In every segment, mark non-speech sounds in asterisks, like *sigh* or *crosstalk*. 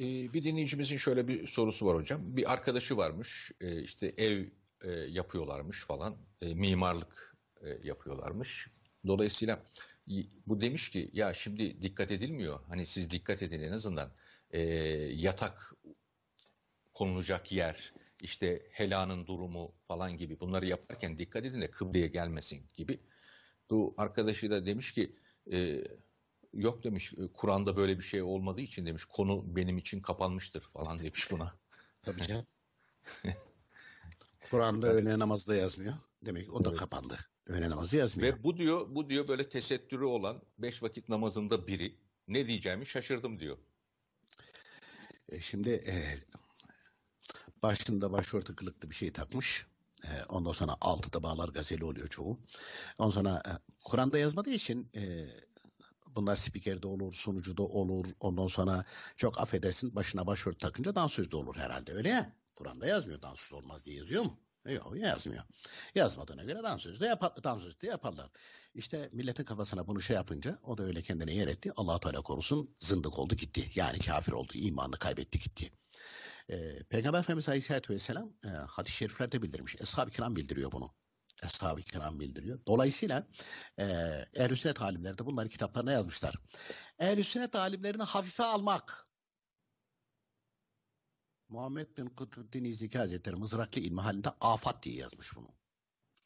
Ee, bir dinleyicimizin şöyle bir sorusu var hocam. Bir arkadaşı varmış e, işte ev e, yapıyorlarmış falan e, mimarlık e, yapıyorlarmış. Dolayısıyla bu demiş ki ya şimdi dikkat edilmiyor. Hani siz dikkat edin en azından e, yatak konulacak yer, işte helanın durumu falan gibi bunları yaparken dikkat edin de kıbleye gelmesin gibi. Bu arkadaşı da demiş ki e, yok demiş e, Kur'an'da böyle bir şey olmadığı için demiş konu benim için kapanmıştır falan demiş buna. *laughs* Tabii canım. *laughs* Kur'an'da öğle namazda yazmıyor. Demek o da evet. kapandı. Öğle namazı yazmıyor. Ve bu diyor bu diyor böyle tesettürü olan beş vakit namazında biri ne diyeceğimi şaşırdım diyor. E şimdi e, başında başörtü kılıklı bir şey takmış. E, ondan sonra altıda bağlar gazeli oluyor çoğu. Ondan sonra e, Kur'an'da yazmadığı için e, Bunlar spikerde olur, sunucu da olur. Ondan sonra çok affedersin başına başört takınca dansöz de olur herhalde öyle ya. Kur'an'da yazmıyor dansöz olmaz diye yazıyor mu? Yok yazmıyor. Yazmadığına göre dansöz de, yapar, dansöz de yaparlar. İşte milletin kafasına bunu şey yapınca o da öyle kendine yer etti. allah Teala korusun zındık oldu gitti. Yani kafir oldu, imanını kaybetti gitti. Ee, Peygamber Efendimiz Aleyhisselatü Vesselam e, hadis-i şeriflerde bildirmiş. Eshab-ı kiram bildiriyor bunu. Ashab-ı Kiram bildiriyor. Dolayısıyla e, Ehl-i Sünnet alimleri de bunları kitaplarına yazmışlar. Ehl-i Sünnet alimlerini hafife almak Muhammed bin Kutbuddin İzdiki Hazretleri Mızraklı İlmi halinde afat diye yazmış bunu.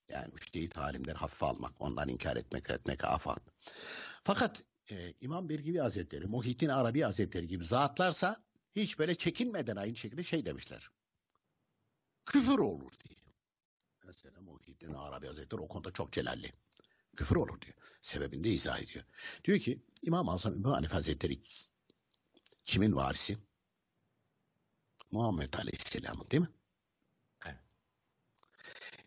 Yani müştehit alimleri hafife almak, ondan inkar etmek, etmek afat. Fakat e, İmam Birgivi Hazretleri, Muhittin Arabi Hazretleri gibi zatlarsa hiç böyle çekinmeden aynı şekilde şey demişler. Küfür olur mesela Muhyiddin Arabi Hazretleri o konuda çok celalli. Küfür olur diyor. Sebebini de izah ediyor. Diyor ki İmam Azam İmam Hanif Hazretleri kimin varisi? Muhammed Aleyhisselam'ın değil mi? Evet.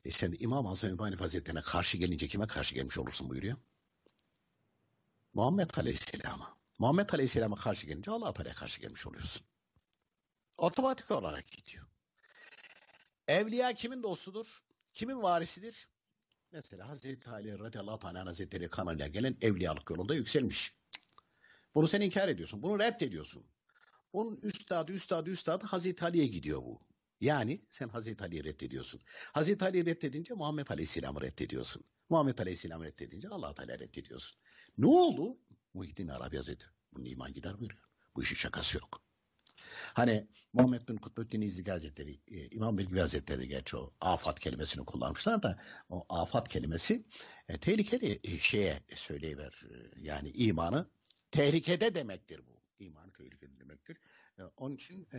E sen İmam Azam İmam Hanif Hazretleri'ne karşı gelince kime karşı gelmiş olursun buyuruyor? Muhammed Aleyhisselam'a. Muhammed Aleyhisselam'a karşı gelince Allah Teala'ya karşı gelmiş oluyorsun. Otomatik olarak gidiyor. Evliya kimin dostudur? Kimin varisidir? Mesela Hazreti Ali radıyallahu anh Hazretleri kanalına gelen evliyalık yolunda yükselmiş. Bunu sen inkar ediyorsun. Bunu reddediyorsun. Onun üstadı, üstadı, üstadı Hazreti Ali'ye gidiyor bu. Yani sen Hazreti Ali'yi reddediyorsun. Hazreti Ali'yi reddedince Muhammed Aleyhisselam'ı reddediyorsun. Muhammed Aleyhisselam'ı reddedince allah Teala reddediyorsun. Ne oldu? Muhyiddin Arabi Hazretleri. Bunun iman gider buyuruyor. Bu işin şakası yok. Hani Muhammed bin Kutbettin İzzi Hazretleri, e, İmam Bilgi Hazretleri de gerçi o afat kelimesini kullanmışlar da o afat kelimesi e, tehlikeli e, şeye söyleyiver. E, yani imanı tehlikede demektir bu. İmanı tehlikede demektir. E, onun için e,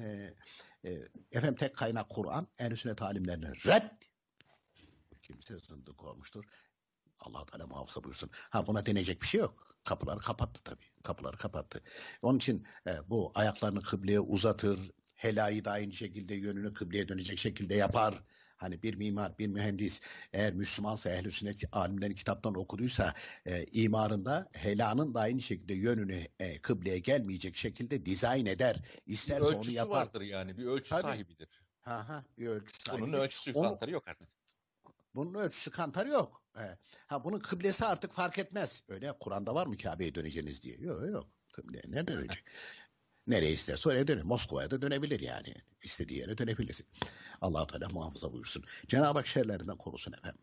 e, efendim tek kaynak Kur'an, en üstüne talimlerini red kimse zındık olmuştur. Allah Teala muhafaza buyursun. Ha buna denecek bir şey yok. Kapıları kapattı tabii. Kapıları kapattı. Onun için e, bu ayaklarını kıbleye uzatır, helayı da aynı şekilde yönünü kıbleye dönecek şekilde yapar. Hani bir mimar, bir mühendis eğer Müslümansa, ehl-i sünnet alimlerin kitaptan okuduysa e, imarında helanın da aynı şekilde yönünü e, kıbleye gelmeyecek şekilde dizayn eder. İsterse bir onu yapar. vardır yani bir ölçü Tabii. sahibidir. Ha bir ölçü sahibidir. Bunun ölçüsü onu, kantarı yok artık. Bunun ölçüsü kantarı yok. E, ha bunun kıblesi artık fark etmez. Öyle Kur'an'da var mı Kabe'ye döneceğiniz diye. Yok yok. Kıble nerede dönecek? *laughs* Nereye isterse oraya döner. Moskova'ya da dönebilir yani. İstediği yere dönebilirsin. allah Teala muhafaza buyursun. Cenab-ı Hak şerlerinden korusun efendim.